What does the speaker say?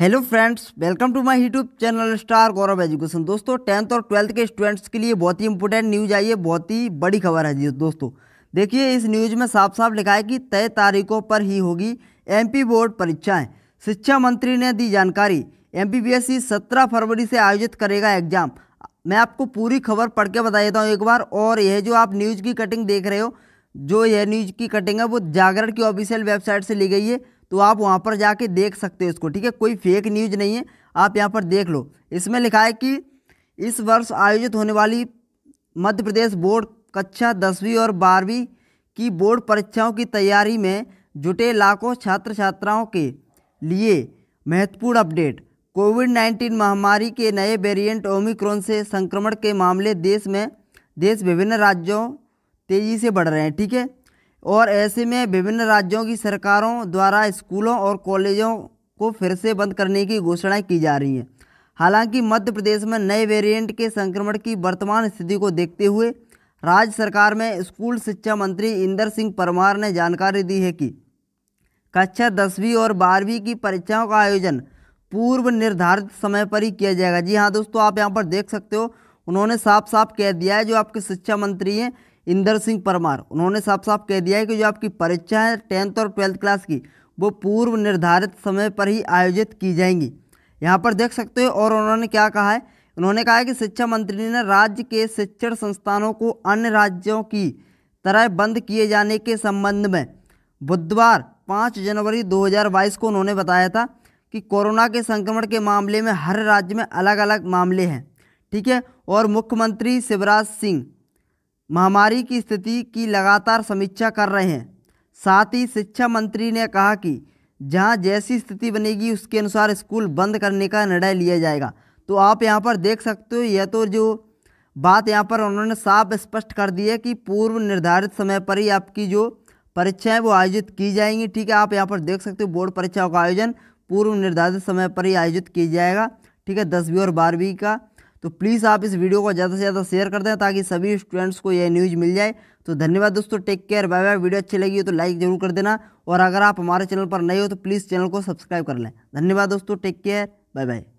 hello friends welcome to my YouTube channel star Gaurav education दोस्तों tenth और twelfth के students के लिए बहुत ही इंपॉर्टेंट न्यूज आई है बहुत ही बड़ी खबर है दोस्तों देखिए इस न्यूज में साफ साफ लिखा है कि तय तारीखों पर ही होगी एमपी बोर्ड परीक्षाएं शिक्षा मंत्री ने दी जानकारी एम पी बी फरवरी से आयोजित करेगा एग्जाम मैं आपको पूरी खबर पढ़ के बता देता हूँ एक बार और यह जो आप न्यूज़ की कटिंग देख रहे हो जो यह न्यूज़ की कटिंग है वो जागरण की ऑफिशियल वेबसाइट से ली गई है तो आप वहाँ पर जाके देख सकते हो इसको ठीक है कोई फेक न्यूज नहीं है आप यहाँ पर देख लो इसमें लिखा है कि इस वर्ष आयोजित होने वाली मध्य प्रदेश बोर्ड कक्षा दसवीं और बारहवीं की बोर्ड परीक्षाओं की तैयारी में जुटे लाखों छात्र छात्राओं के लिए महत्वपूर्ण अपडेट कोविड 19 महामारी के नए वेरिएंट ओमिक्रॉन से संक्रमण के मामले देश में देश विभिन्न राज्यों तेज़ी से बढ़ रहे हैं ठीक है और ऐसे में विभिन्न राज्यों की सरकारों द्वारा स्कूलों और कॉलेजों को फिर से बंद करने की घोषणाएं की जा रही हैं हालांकि मध्य प्रदेश में नए वेरिएंट के संक्रमण की वर्तमान स्थिति को देखते हुए राज्य सरकार में स्कूल शिक्षा मंत्री इंदर सिंह परमार ने जानकारी दी है कि कक्षा दसवीं और बारहवीं की परीक्षाओं का आयोजन पूर्व निर्धारित समय पर ही किया जाएगा जी हाँ दोस्तों आप यहाँ पर देख सकते हो उन्होंने साफ साफ कह दिया है जो आपके शिक्षा मंत्री हैं इंदर सिंह परमार उन्होंने साफ साफ कह दिया है कि जो आपकी परीक्षाएँ टेंथ और ट्वेल्थ क्लास की वो पूर्व निर्धारित समय पर ही आयोजित की जाएंगी यहाँ पर देख सकते हो और उन्होंने क्या कहा है उन्होंने कहा है कि शिक्षा मंत्री ने राज्य के शिक्षण संस्थानों को अन्य राज्यों की तरह बंद किए जाने के संबंध में बुधवार पाँच जनवरी 2022 को उन्होंने बताया था कि कोरोना के संक्रमण के मामले में हर राज्य में अलग अलग मामले हैं ठीक है और मुख्यमंत्री शिवराज सिंह महामारी की स्थिति की लगातार समीक्षा कर रहे हैं साथ ही शिक्षा मंत्री ने कहा कि जहां जैसी स्थिति बनेगी उसके अनुसार स्कूल बंद करने का निर्णय लिया जाएगा तो आप यहां पर देख सकते हो यह तो जो बात यहाँ पर उन्होंने साफ स्पष्ट कर दी है कि पूर्व निर्धारित समय पर ही आपकी जो परीक्षाएं वो आयोजित की जाएंगी ठीक है आप यहाँ पर देख सकते हो बोर्ड परीक्षाओं का आयोजन पूर्व निर्धारित समय पर ही आयोजित किया जाएगा ठीक है दसवीं और बारहवीं का तो प्लीज़ आप इस वीडियो को ज़्यादा से ज़्यादा शेयर कर दें ताकि सभी स्टूडेंट्स को यह न्यूज़ मिल जाए तो धन्यवाद दोस्तों take care bye bye video अच्छी लगी हो तो लाइक ज़रूर कर देना और अगर आप हमारे चैनल पर नए हो तो प्लीज़ चैनल को सब्सक्राइब कर लें धन्यवाद दोस्तों टेक केयर बाय बाय